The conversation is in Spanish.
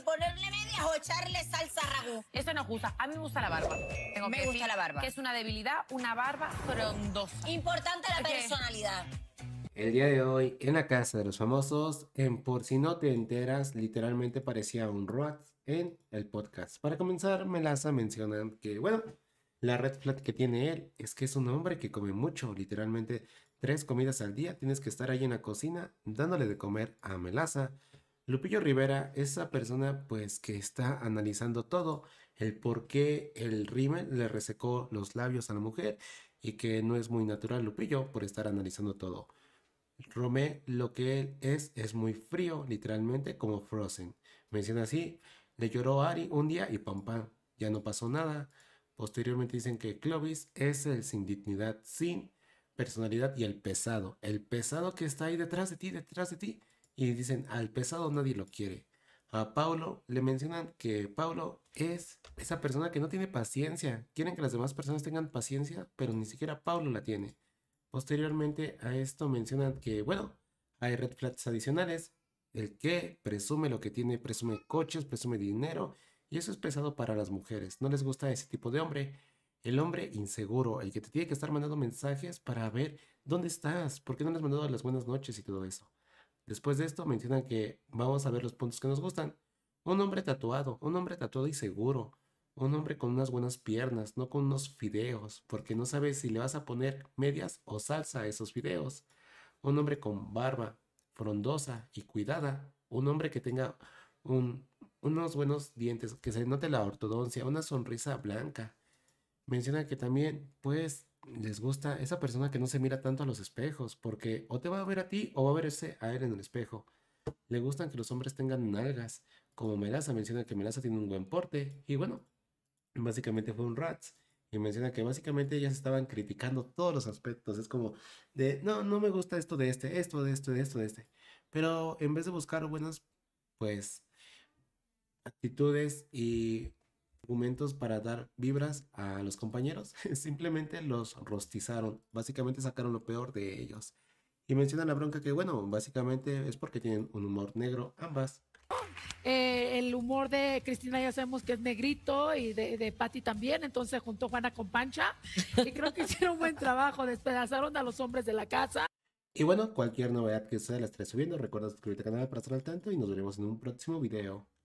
ponerle medias o echarle salsa ragú. Eso no gusta. A mí me gusta la barba. Tengo me gusta la barba. Que es una debilidad, una barba frondosa. Importante la personalidad. El día de hoy, en la casa de los famosos, en Por si no te enteras, literalmente parecía un rock en el podcast. Para comenzar, Melaza menciona que, bueno, la red flat que tiene él es que es un hombre que come mucho, literalmente tres comidas al día. Tienes que estar ahí en la cocina dándole de comer a Melaza. Lupillo Rivera, esa persona pues que está analizando todo, el por qué el rímel le resecó los labios a la mujer y que no es muy natural Lupillo por estar analizando todo. Romé lo que él es es muy frío, literalmente como Frozen. Menciona así, le lloró Ari un día y pam pam, ya no pasó nada. Posteriormente dicen que Clovis es el sin dignidad, sin personalidad y el pesado. El pesado que está ahí detrás de ti, detrás de ti y dicen al pesado nadie lo quiere. A Paulo le mencionan que Paulo es esa persona que no tiene paciencia. Quieren que las demás personas tengan paciencia, pero ni siquiera Paulo la tiene. Posteriormente a esto mencionan que, bueno, hay red flags adicionales. El que presume lo que tiene, presume coches, presume dinero. Y eso es pesado para las mujeres. No les gusta ese tipo de hombre. El hombre inseguro, el que te tiene que estar mandando mensajes para ver dónde estás, por qué no les has mandado las buenas noches y todo eso. Después de esto mencionan que vamos a ver los puntos que nos gustan. Un hombre tatuado, un hombre tatuado y seguro, un hombre con unas buenas piernas, no con unos fideos, porque no sabes si le vas a poner medias o salsa a esos fideos. Un hombre con barba, frondosa y cuidada, un hombre que tenga unos buenos dientes, que se note la ortodoncia, una sonrisa blanca. Menciona que también pues, les gusta esa persona que no se mira tanto a los espejos, porque o te va a ver a ti o va a verse a él en el espejo. Le gustan que los hombres tengan nalgas, como Melaza menciona que Melaza tiene un buen porte, y bueno, básicamente fue un Rats. Y menciona que básicamente ellas estaban criticando todos los aspectos. Es como de, no, no me gusta esto de este, esto de esto, de esto de este. Pero en vez de buscar buenas, pues, actitudes y para dar vibras a los compañeros, simplemente los rostizaron, básicamente sacaron lo peor de ellos. Y mencionan la bronca que, bueno, básicamente es porque tienen un humor negro ambas. Eh, el humor de Cristina ya sabemos que es negrito y de, de Patti también, entonces juntó Juana con Pancha y creo que hicieron un buen trabajo, despedazaron a los hombres de la casa. Y bueno, cualquier novedad que sea la tres subiendo, recuerda suscribirte al canal para estar al tanto y nos veremos en un próximo video.